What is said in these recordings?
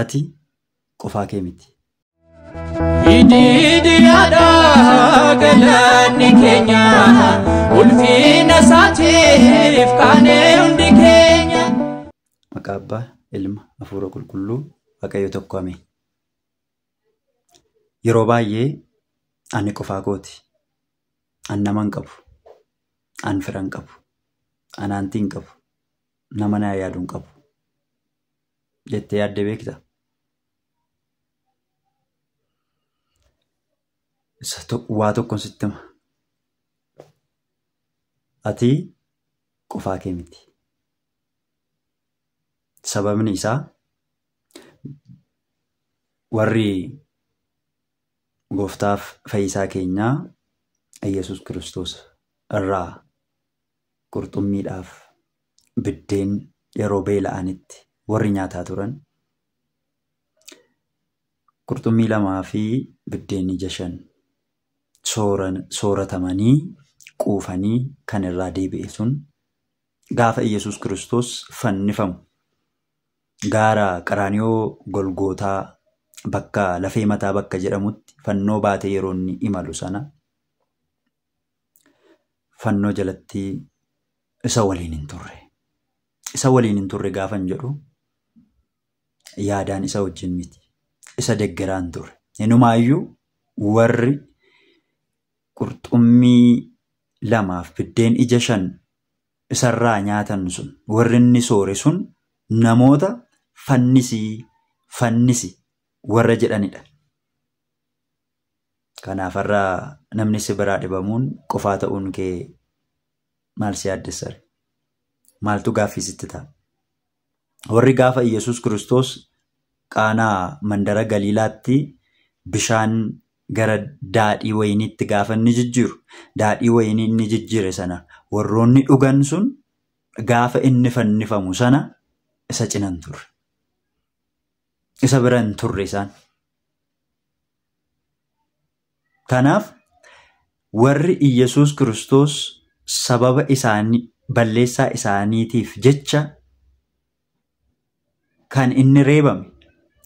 ati qofaa kee miti. Idiidiyaadhaa galaanni keenya ulfina isaatiif keenya. Maqaa abbaa ilma hafuura qulqulluu waaqayyo tokko ameen. Yeroo baay'ee ani qofaa kooti. An naman qabu. An firan qabu. An aantiin qabu. Nama na yaadu hin qabu. jettee er yaadde beektaa? Waa tokkoon sitti hima. Ati qofaa kee miti. Sababni isaa warri gooftaaf fayyisaa keenyaa Iyyasuus kiristoos irraa qurxummiidhaaf biddeen yeroo beela'anitti warri nyaataa turan. Qurxummii lamaa fi biddeenni jashan sooratamanii quufanii kan irraa deebi'e sun gaafa Iyyasuus kiristoos fannifamu gaara qaraaniyoo golgootaa bakka lafee mataa bakka jedhamutti fannoo baatee yeroo inni imalu sana fannoo jalatti isa waliin hin turre. Isa waliin hin turre gaafan jedhu yaadaan isa wajjin miti. Isa deggeraan ture. Inumaayyuu warri qurxummii lamaaf biddeen ija shan isarraa nyaatan sun warri inni soore sun namoota fannisii fannisi warra jedhanidha. Kanaaf irraa namni biraa dhibamuun qofaa ta'uun kee maal si yaaddessare? Maaltu gaaffii ta'a? warri gaafa Iyyasuus kiristoos qaanaa mandara Galiilaatti bishaan gara daadhii wayiniitti gaafa inni jijjiiru daadhii wayinii inni jijjiire sana warroonni dhugan sun gaafa inni fannifamu sana isa cinan turre isa bira hin turre isaan. Kanaaf warri Iyyasuus kiristoos sababa isaanii balleessaa isaaniitiif jecha. kan inni reebame,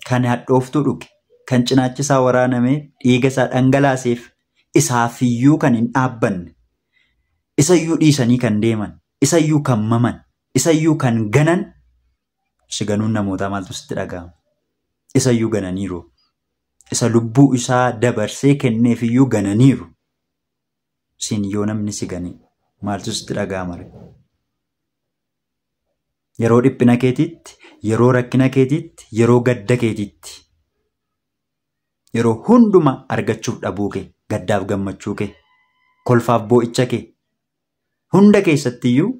kan hadhooftuu dhuge, kan cinaachisaa waraaname dhiigasaa dhangalaaseef isaafiyyuu kan hin dhaabbanne, isayyuu dhiisanii kan deeman, isayyuu kan maman, isayyuu kan ganan siganuun namootaa maaltu sitti dhaga'ama? Isayyuu gananiiru. Isa lubbuu isaa dabarsee kenneefiyyuu gananiiru. Siin yoo namni siganii maaltu sitti dhaga'ama? Yeroo dhiphina keetiitti yeroo rakkina keetitti yeroo gadda keetitti yeroo hunduma argachuuf dhabuu kee gaddaaf gammachuu kee kolfaaf bo'icha kee hunda keessattiyyuu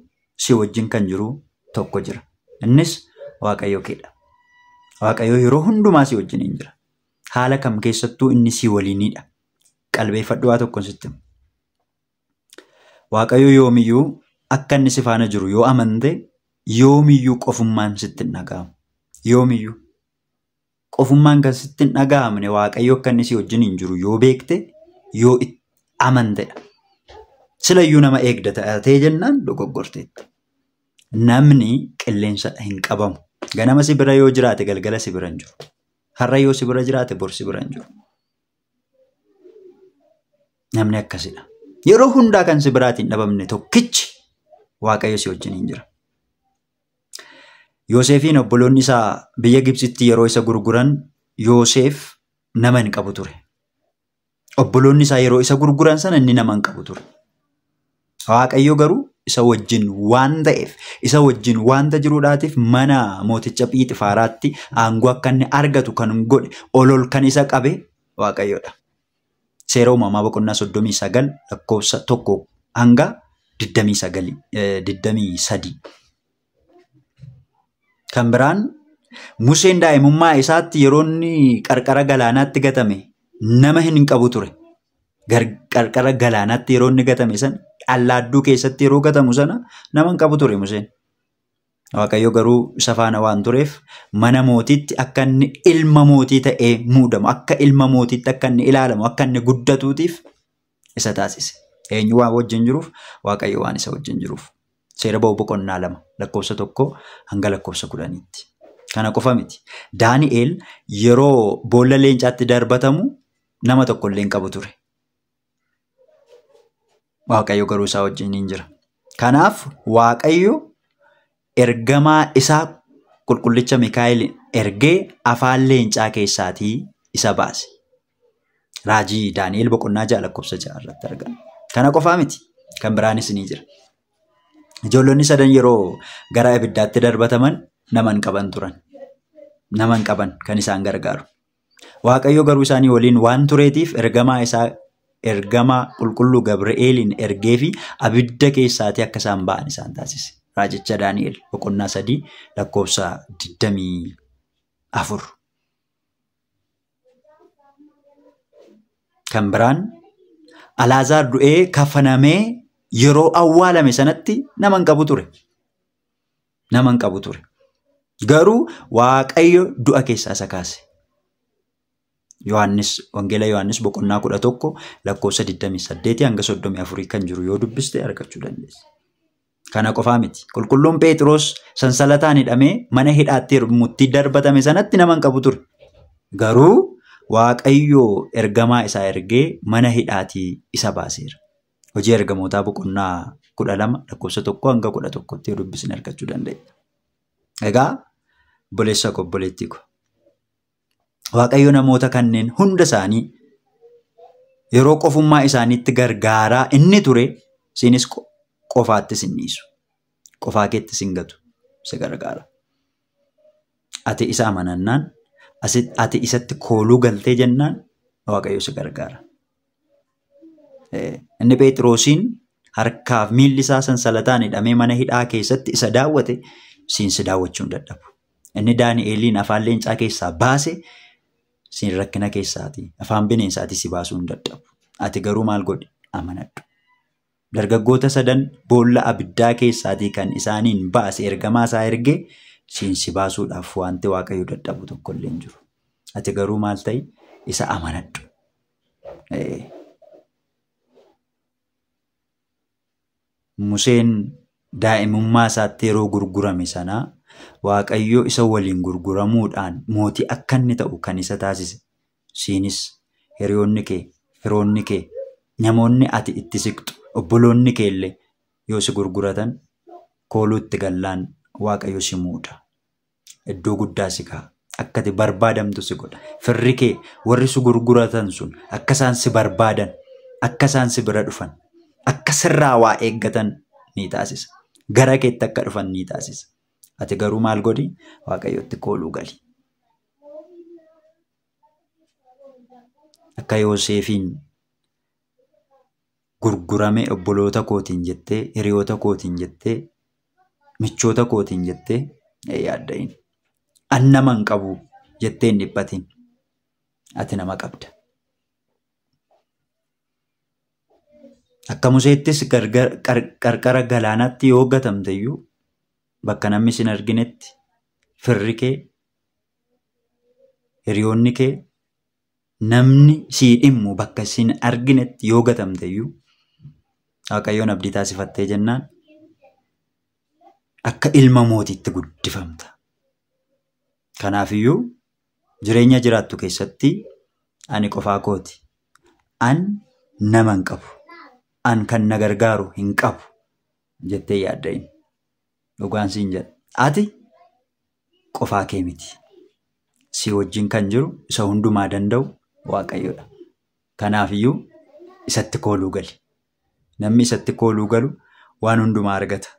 si wajjin kan jiru tokko jira innis waaqayyo keedha waaqayyo yeroo hundumaa si wajjin jira haala kam keessattuu inni si waliinidha Qalbee waa tokkon sitti waaqayyo yoomiyyuu akka inni si faana jiru yoo amante yoomiyyuu qofummaan sitti hin kan sitti hin dhaga'amne waaqayyo akka inni si wajjin hin jiru yoo beekte yoo amantedha. Silayyuu nama eegda taatee jennaan dogoggorteetti. Namni qilleensa hin qabamu. Ganama si bira yoo jiraate galgala si bira hin jiru. Har'a yoo si bira jiraate bor si bira hin jiru. Namni akkasidha. Yeroo hundaa kan si biraatiin dhabamne tokkichi waaqayyo si wajjin hin jira. Yooseefiin obboloonni isaa biyya Gibsitti yeroo isa gurguran Yooseef nama hin qabu ture. Obboloonni isaa yeroo isa gurguran sana inni nama hin qabu ture. Waaqayyo garuu isa wajjin waan ta'eef isa waanta jiruudhaatiif mana mooticha Phiixfaaraatti aangoo akka argatu kan godhe olol kan isa qabe Waaqayyoodha. Seera uumamaa boqonnaa soddomii sagal lakkoofsa tokko hanga eh, sadii. Kan biraan Museen daa'imummaa isaatti yeroo inni qarqara galaanaatti gatame nama hin qabu ture. Qarqara galaanaatti yeroo inni gatame sana allaadduu keessatti gatamu sana nama hin qabu ture Museen. Waaqayyo garuu isa faana waan tureef mana mootiitti akka inni ilma mootii ta'ee muudamu akka ilma mootiitti akka inni ilaalamu akka inni guddatuutiif isa taasise. Eenyu waan wajjin jiruuf waaqayyo waan isa wajjin jiruuf. seera ba'u boqonnaa lama lakkoofsa tokko hanga lakkoofsa kudhaniitti. Kana qofa miti. Daani'eel yeroo boolla leencaatti darbatamu nama tokko illee qabu ture. Waaqayyo garuu isaa wajjin hin jira. Kanaaf Waaqayyo ergamaa isaa qulqullicha Mikaa'el ergee afaan leencaa keessaatii isa baase. Raajii Daani'eel boqonnaa ja'a lakkoofsa ja'arratti argama. Kana qofaa miti. Kan biraanis ni jira. Ijoollonni sadan yeroo gara abiddaatti darbataman nama hin qaban turan. kan isaan gargaaru. Waaqayyo garuu isaanii waliin waan tureetiif ergamaa isaa qulqulluu Gabri'eeliin ergee fi abidda keessaati akka isaan ba'an isaan taasise. Raajicha Daani'el boqonnaa sadii Kan biraan Alaazaar du'ee kafanamee yeroo awwaalame sanatti nama hin qabu ture. Garuu Waaqayyo du'a keessaa isa kaase. Yohaannis boqonnaa kudha tokko lakkoofsa 28 34 kan jiru yoo dubbiste argachuu dandeessa. Kana qofaa miti. Qulqulluun Pheexroos sansalataan hidhamee mana hidhaatti murtii darbatame sanatti nama hin qabu ture. Garuu Waaqayyo ergamaa isaa ergee mana hidhaatii isa baaseera. hojii argamootaa boqonnaa kudha lama lakkoofsa tokkoo hanga kudha tokkotti argachuu Egaa obboleessa akka obboleettii namoota kanneen hunda isaanii yeroo qofummaa isaaniitti gargaaraa inni ture isinis qofaatti sinniisu. Qofaa keetti singatu si gargaara. Ati isa amanannaan ati isatti kooluu galtee jennaan waaqayyo si gargaara. inni eh, Pheexroosiin harkaaf miilli isaa sansalataan hidhamee mana hidhaa keessatti isa daawwate siinsi daawwachuu hin dadhabu. Inni Daani'eeliin afaan leencaa keessaa baase siin rakkina keessaati. Afaan bineensaati si baasuu hin dadhabu. Ati garuu maal Amanadhu. Dargaggoota sadan boolla abiddaa keessaatii kan isaaniin baase ergamaa isaa baasuudhaaf dadhabu jiru. Ati garuu maal ta'i? Isa amanadhu. Eh, Museen daa'imummaa isaatti yeroo gurgurame sanaa waaqayyoo isa waliin gurguramuudhaan mootii akka inni ta'u kan isa taasise. Siinis hiriyoonni kee, firoonni kee, namoonni ati itti siqtu, obboloonni kee illee yoo si gurguratan itti gallaan waaqayyo si muudha. Iddoo guddaa si ka'a. barbaadamtu si godha. Firri kee warri si gurguratan sun akka isaan si barbaadan, akka si bira dhufan. akka sirraa waa eeggatan ni taasisa. Gara keetti akka dhufan ni taasisa. Ati garuu maal godhi? Waaqayyootti kooluu gali. Akka Yooseefiin gurgurame obboloota kootiin jettee, hiriyoota kootiin jettee, michoota kootiin jettee yaaddain. An naman qabu jettee hin Ati nama qabda. Akka museettis qarqara galaanaatti yoo gatamteyyuu bakka namni sin arginetti firri kee, hiriyoonni kee, namni sii dhimmu bakka sin arginetti yoo gatamteyyuu Waaqayyoon abdii taasifattee jennaan akka ilma mootiitti guddifamta. Kanaafiyyuu jireenya jiraattu keessatti ani qofaa kooti. An nama hin qabu. an kan na gargaaru hin qabu jettee yaadda hin dhugaan siin jedha. Ati qofaa kee miti. Si wajjin kan jiru isa hundumaa danda'u waaqayyoodha. Kanaafiyyuu isatti kooluu gali. Namni isatti kooluu galu waan hundumaa argata.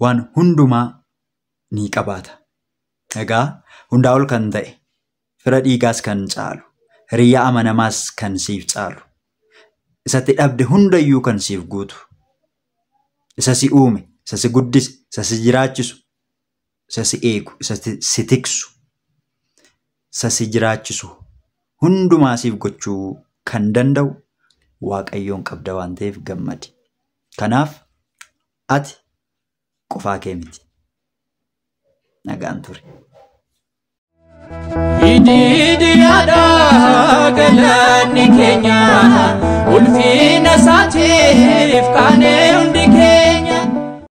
Waan hundumaa ni qabaata. Egaa hundaa ol kan ta'e, fira dhiigaas kan caalu, hiriyyaa amanamaas kan siif caalu. isatti dhabde hundayyuu kan siif guutu. Isa si uume, isa si guddise, isa si jiraachisu, isa si eegu, isa si tiksu, isa si jiraachisu hundumaa siif gochuu kan danda'u waaqayyoon qabda waan ta'eef gammadi. Kanaaf ati qofaa kee miti. Nagaan ture. ዲድያዳ ገለኒ ኬኛ ኡልፊ ነሳቲፍ ቃኔ